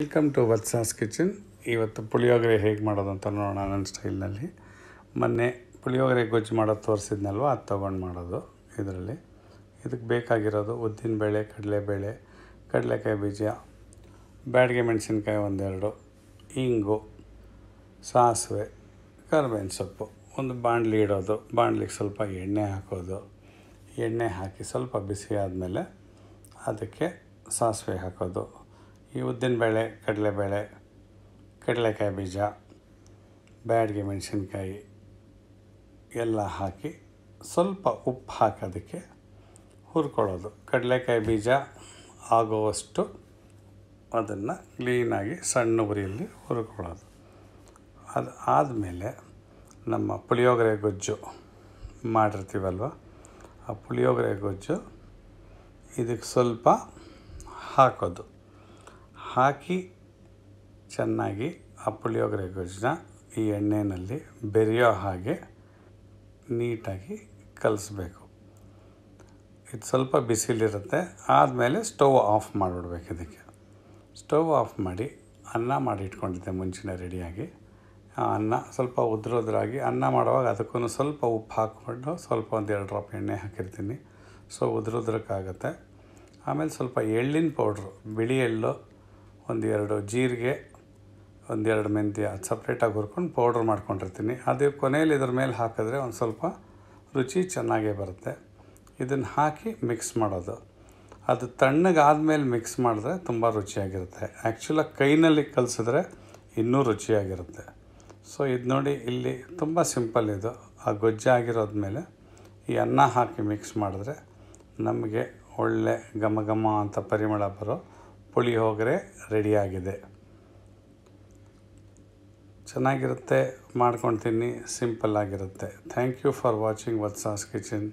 welcome to ವತ್ಸಾಸ್ kitchen ಇವತ್ತು ಪುಳಿಯೋಗರೆ ಹೇಗೆ ಮಾಡೋದು ಅಂತ ನೋಡೋಣ ನನ್ನ ಸ್ಟೈಲ್ನಲ್ಲಿ ಮೊನ್ನೆ ಪುಳಿಯೋಗರೆ ಗೊಜ್ಜು ಮಾಡೋದು ತೋರಿಸಿದ್ನಲ್ವ ಅದು ತೊಗೊಂಡು ಮಾಡೋದು ಇದರಲ್ಲಿ ಇದಕ್ಕೆ ಬೇಕಾಗಿರೋದು ಉದ್ದಿನಬೇಳೆ ಕಡಲೆಬೇಳೆ ಕಡಲೆಕಾಯಿ ಬೀಜ ಬ್ಯಾಡಿಗೆ ಮೆಣಸಿನ್ಕಾಯಿ ಒಂದೆರಡು ಇಂಗು ಸಾಸಿವೆ ಕರ್ಬೇವಿನ ಸೊಪ್ಪು ಒಂದು ಬಾಣಲಿ ಇಡೋದು ಬಾಣಲಿಗೆ ಸ್ವಲ್ಪ ಎಣ್ಣೆ ಹಾಕೋದು ಎಣ್ಣೆ ಹಾಕಿ ಸ್ವಲ್ಪ ಬಿಸಿ ಆದಮೇಲೆ ಅದಕ್ಕೆ ಸಾಸಿವೆ ಹಾಕೋದು ಈ ಉದ್ದಿನ ಬೇಳೆ ಕಡಲೆಬೇಳೆ ಕಡಲೆಕಾಯಿ ಬೀಜ ಬ್ಯಾಡ್ಗೆ ಮೆಣಸಿನ್ಕಾಯಿ ಎಲ್ಲ ಹಾಕಿ ಸ್ವಲ್ಪ ಉಪ್ಪು ಹಾಕೋದಕ್ಕೆ ಹುರ್ಕೊಳ್ಳೋದು ಕಡಲೆಕಾಯಿ ಬೀಜ ಆಗುವಷ್ಟು ಅದನ್ನು ಕ್ಲೀನಾಗಿ ಸಣ್ಣ ಉರಿಯಲ್ಲಿ ಹುರ್ಕೊಳ್ಳೋದು ಅದು ಆದಮೇಲೆ ನಮ್ಮ ಪುಳಿಯೋಗರೆ ಗೊಜ್ಜು ಮಾಡಿರ್ತೀವಲ್ವ ಆ ಪುಳಿಯೋಗರೆ ಗೊಜ್ಜು ಇದಕ್ಕೆ ಸ್ವಲ್ಪ ಹಾಕೋದು ಹಾಕಿ ಚೆನ್ನಾಗಿ ಆ ಪುಳಿಯೋಗರೆ ಗೊಜ್ಜನ್ನ ಈ ಎಣ್ಣೆಯಲ್ಲಿ ಬೆರೆಯೋ ಹಾಗೆ ನೀಟಾಗಿ ಕಲಿಸ್ಬೇಕು ಇದು ಸ್ವಲ್ಪ ಬಿಸಿಲಿರುತ್ತೆ ಆದಮೇಲೆ ಸ್ಟವ್ ಆಫ್ ಮಾಡಿಬಿಡ್ಬೇಕು ಇದಕ್ಕೆ ಸ್ಟವ್ ಆಫ್ ಮಾಡಿ ಅನ್ನ ಮಾಡಿ ಇಟ್ಕೊಂಡಿದ್ದೆ ಮುಂಚಿನ ರೆಡಿಯಾಗಿ ಅನ್ನ ಸ್ವಲ್ಪ ಉದ್ರೋದ್ರಾಗಿ ಅನ್ನ ಮಾಡುವಾಗ ಅದಕ್ಕೂ ಸ್ವಲ್ಪ ಉಪ್ಪು ಹಾಕ್ಕೊಂಡು ಸ್ವಲ್ಪ ಒಂದು ಎರಡು ಡ್ರಾಪ್ ಎಣ್ಣೆ ಹಾಕಿರ್ತೀನಿ ಸೊ ಉದ್ರೋದ್ರಕ್ಕಾಗತ್ತೆ ಆಮೇಲೆ ಸ್ವಲ್ಪ ಎಳ್ಳಿನ ಪೌಡ್ರು ಬಿಳಿ ಎಳ್ಳು ಒಂದೆರಡು ಜೀರಿಗೆ ಒಂದೆರಡು ಮೆಂತ್ಯ ಸಪ್ರೇಟಾಗಿ ಹುರ್ಕೊಂಡು ಪೌಡ್ರ್ ಮಾಡ್ಕೊಂಡಿರ್ತೀನಿ ಅದೇ ಕೊನೆಯಲ್ಲಿ ಇದ್ರ ಮೇಲೆ ಹಾಕಿದ್ರೆ ಒಂದು ಸ್ವಲ್ಪ ರುಚಿ ಚೆನ್ನಾಗೇ ಬರುತ್ತೆ ಇದನ್ನು ಹಾಕಿ ಮಿಕ್ಸ್ ಮಾಡೋದು ಅದು ಮೇಲೆ ಮಿಕ್ಸ್ ಮಾಡಿದ್ರೆ ತುಂಬ ರುಚಿಯಾಗಿರುತ್ತೆ ಆ್ಯಕ್ಚುಲಾಗಿ ಕೈನಲ್ಲಿ ಕಲಿಸಿದ್ರೆ ಇನ್ನೂ ರುಚಿಯಾಗಿರುತ್ತೆ ಸೊ ಇದು ನೋಡಿ ಇಲ್ಲಿ ತುಂಬ ಸಿಂಪಲ್ ಇದು ಆ ಆಗಿರೋದ ಮೇಲೆ ಈ ಅನ್ನ ಹಾಕಿ ಮಿಕ್ಸ್ ಮಾಡಿದ್ರೆ ನಮಗೆ ಒಳ್ಳೆ ಘಮ ಘಮ ಅಂತ ಪರಿಮಳ ಬರೋ ಪುಳಿಯೋಗರೆ ರೆಡಿಯಾಗಿದೆ ಚೆನ್ನಾಗಿರುತ್ತೆ ಮಾಡ್ಕೊಂಡು ಸಿಂಪಲ್ ಆಗಿರುತ್ತೆ thank you for watching Vatsa's kitchen